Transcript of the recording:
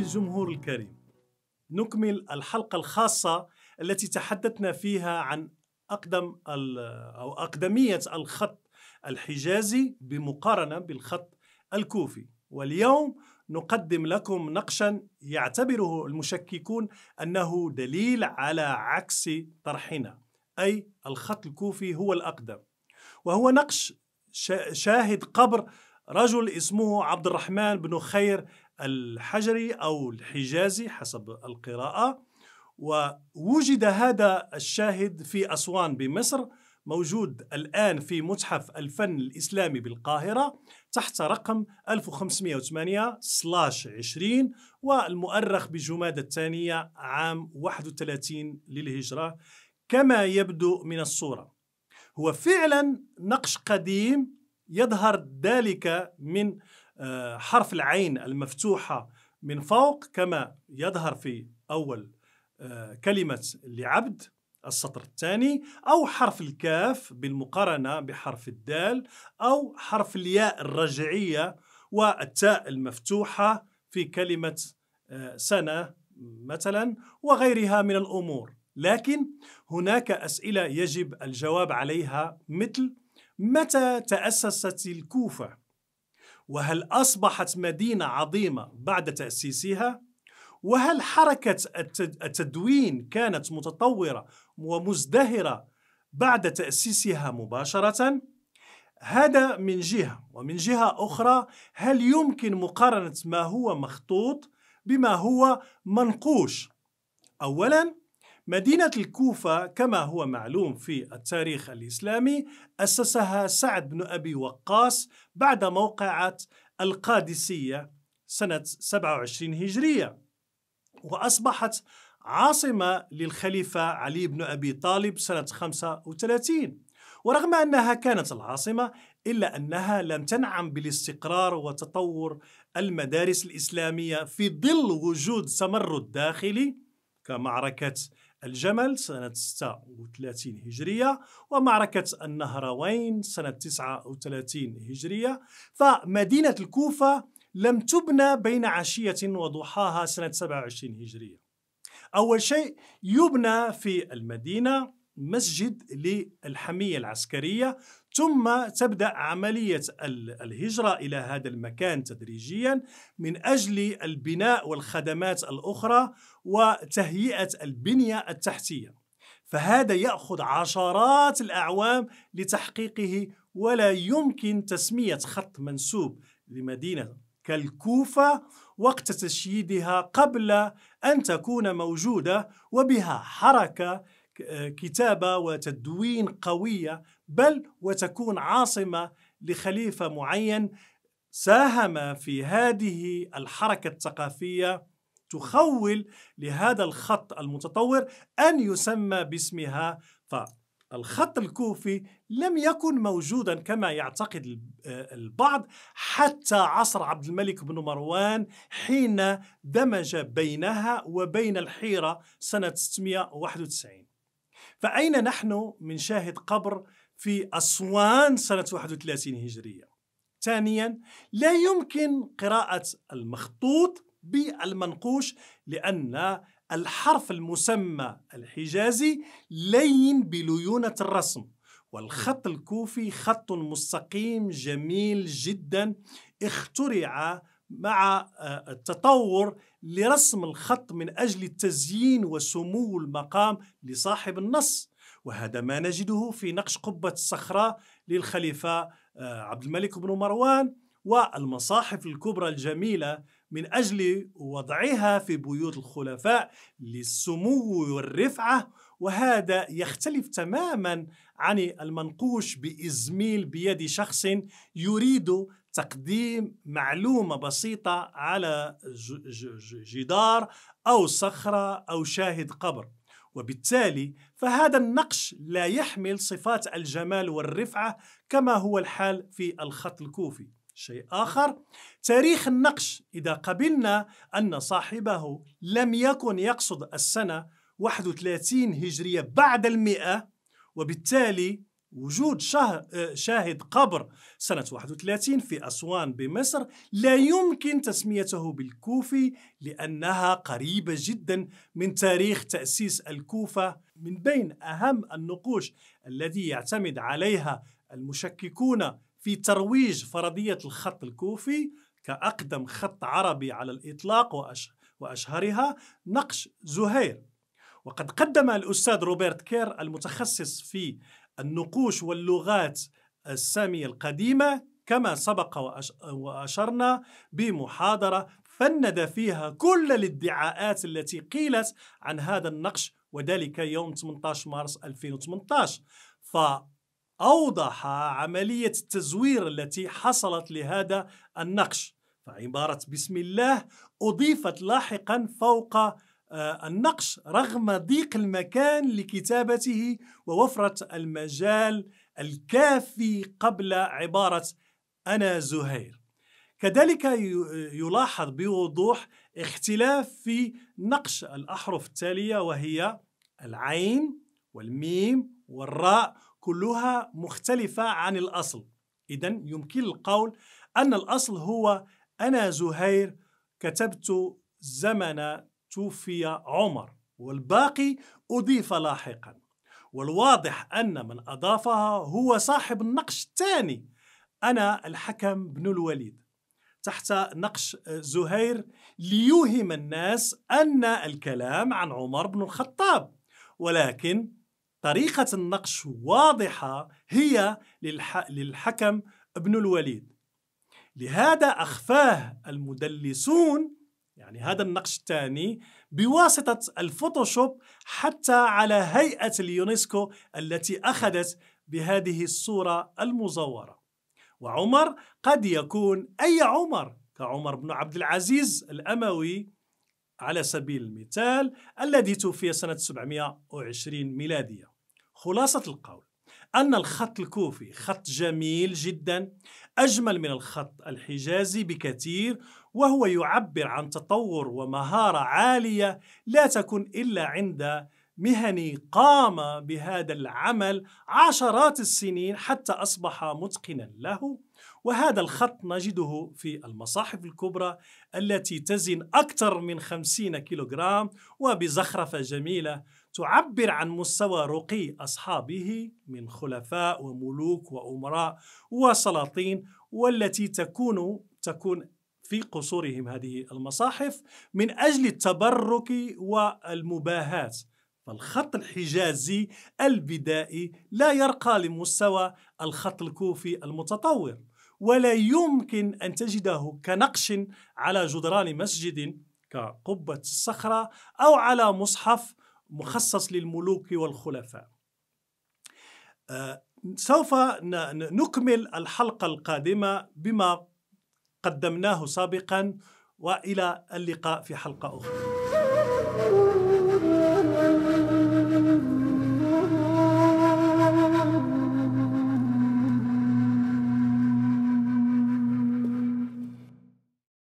الجمهور الكريم نكمل الحلقة الخاصة التي تحدثنا فيها عن أقدم أو أقدمية الخط الحجازي بمقارنة بالخط الكوفي واليوم نقدم لكم نقشا يعتبره المشككون أنه دليل على عكس طرحنا أي الخط الكوفي هو الأقدم وهو نقش شاهد قبر رجل اسمه عبد الرحمن بن خير الحجري أو الحجازي حسب القراءة ووجد هذا الشاهد في أسوان بمصر موجود الآن في متحف الفن الإسلامي بالقاهرة تحت رقم 1508 20 والمؤرخ بجماد الثانية عام 31 للهجرة كما يبدو من الصورة هو فعلا نقش قديم يظهر ذلك من آه، حرف العين المفتوحة من فوق كما يظهر في أول آه، كلمة لعبد السطر الثاني أو حرف الكاف بالمقارنة بحرف الدال أو حرف الياء الرجعية والتاء المفتوحة في كلمة آه، سنة مثلا وغيرها من الأمور لكن هناك أسئلة يجب الجواب عليها مثل متى تأسست الكوفة؟ وهل أصبحت مدينة عظيمة بعد تأسيسها؟ وهل حركة التدوين كانت متطورة ومزدهرة بعد تأسيسها مباشرة؟ هذا من جهة ومن جهة أخرى هل يمكن مقارنة ما هو مخطوط بما هو منقوش؟ أولاً مدينة الكوفة كما هو معلوم في التاريخ الإسلامي أسسها سعد بن أبي وقاص بعد موقعة القادسية سنة 27 هجرية وأصبحت عاصمة للخليفة علي بن أبي طالب سنة 35 ورغم أنها كانت العاصمة إلا أنها لم تنعم بالاستقرار وتطور المدارس الإسلامية في ظل وجود تمرد داخلي كمعركة الجمل سنة 36 هجرية ومعركة النهروين سنة 39 هجرية فمدينة الكوفة لم تبنى بين عشية وضحاها سنة 27 هجرية أول شيء يبنى في المدينة مسجد للحمية العسكرية ثم تبدا عمليه الهجره الى هذا المكان تدريجيا من اجل البناء والخدمات الاخرى وتهيئه البنيه التحتيه فهذا ياخذ عشرات الاعوام لتحقيقه ولا يمكن تسميه خط منسوب لمدينه كالكوفه وقت تشييدها قبل ان تكون موجوده وبها حركه كتابه وتدوين قويه بل وتكون عاصمة لخليفة معين ساهم في هذه الحركة الثقافية تخول لهذا الخط المتطور أن يسمى باسمها فالخط الكوفي لم يكن موجودا كما يعتقد آه، البعض حتى عصر عبد الملك بن مروان حين دمج بينها وبين الحيرة سنة 691 فأين نحن من شاهد قبر في أسوان سنة 31 هجرية ثانيا لا يمكن قراءة المخطوط بالمنقوش لأن الحرف المسمى الحجازي لين بليونة الرسم والخط الكوفي خط مستقيم جميل جدا اخترع مع آه، التطور لرسم الخط من أجل تزيين وسمو المقام لصاحب النص وهذا ما نجده في نقش قبة الصخرة للخليفة آه، عبد الملك بن مروان والمصاحف الكبرى الجميلة من أجل وضعها في بيوت الخلفاء للسمو والرفعة وهذا يختلف تماما عن المنقوش بإزميل بيد شخص يريد تقديم معلومة بسيطة على جدار أو صخرة أو شاهد قبر وبالتالي فهذا النقش لا يحمل صفات الجمال والرفعة كما هو الحال في الخط الكوفي شيء آخر تاريخ النقش إذا قبلنا أن صاحبه لم يكن يقصد السنة 31 هجرية بعد المئة وبالتالي وجود شاهد قبر سنة 31 في أسوان بمصر لا يمكن تسميته بالكوفي لأنها قريبة جدا من تاريخ تأسيس الكوفة من بين أهم النقوش الذي يعتمد عليها المشككون في ترويج فرضية الخط الكوفي كأقدم خط عربي على الإطلاق وأشهرها نقش زهير وقد قدم الأستاذ روبرت كير المتخصص في النقوش واللغات السامية القديمة كما سبق وأشرنا بمحاضرة فند فيها كل الادعاءات التي قيلت عن هذا النقش وذلك يوم 18 مارس 2018 فأوضح عملية التزوير التي حصلت لهذا النقش فعبارة بسم الله أضيفت لاحقا فوق آه، النقش رغم ضيق المكان لكتابته ووفرة المجال الكافي قبل عبارة أنا زهير كذلك يلاحظ بوضوح اختلاف في نقش الأحرف التالية وهي العين والميم والراء كلها مختلفة عن الأصل إذا يمكن القول أن الأصل هو أنا زهير كتبت زمن توفي عمر والباقي أضيف لاحقا والواضح أن من أضافها هو صاحب النقش الثاني أنا الحكم بن الوليد تحت نقش آه، زهير ليوهم الناس أن الكلام عن عمر بن الخطاب ولكن طريقة النقش واضحة هي للحكم ابن الوليد لهذا أخفاه المدلسون يعني هذا النقش الثاني بواسطة الفوتوشوب حتى على هيئة اليونسكو التي أخذت بهذه الصورة المزورة وعمر قد يكون أي عمر كعمر بن عبد العزيز الأموي على سبيل المثال الذي توفي سنة 720 ميلادية خلاصة القول أن الخط الكوفي خط جميل جدا أجمل من الخط الحجازي بكثير وهو يعبر عن تطور ومهارة عالية لا تكون إلا عند مهني قام بهذا العمل عشرات السنين حتى أصبح متقنا له وهذا الخط نجده في المصاحف الكبرى التي تزن أكثر من 50 كيلوغرام وبزخرفة جميلة تعبر عن مستوى رقي أصحابه من خلفاء وملوك وأمراء وسلاطين والتي تكون تكون في قصورهم هذه المصاحف من أجل التبرك والمباهاة فالخط الحجازي البدائي لا يرقى لمستوى الخط الكوفي المتطور ولا يمكن أن تجده كنقش على جدران مسجد كقبة الصخرة أو على مصحف مخصص للملوك والخلفاء آه، سوف نكمل الحلقة القادمة بما قدمناه سابقا والى اللقاء في حلقة أخرى